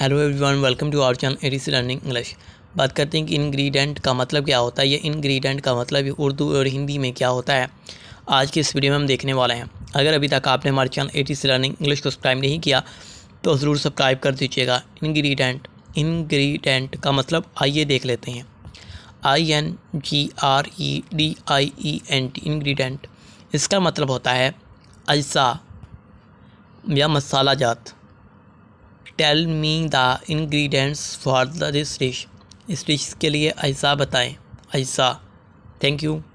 hello everyone welcome to our channel ADC learning English बात करते हैं कि इंग्रेडिएंट का मतलब क्या होता है या इंग्रेडिएंट का मतलब उर्दू और हिंदी में क्या होता है आज के इस वीडियो में हम देखने वाले हैं अगर अभी तक आपने हमारे चैनल एडीसी लर्निंग इंग्लिश को सब्सक्राइब नहीं किया तो ज़रूर सब्सक्राइब कर दीजिएगा इन्ग्रीडेंट इन्ग्रीडेंट का मतलब आइए देख लेते हैं I N G R E D I E N T ingredient इसका मतलब होता है अज्जा या मसाला जात tell me the ingredients for the this dish इस डिश के लिए ऐसा बताएं ऐसा थैंक यू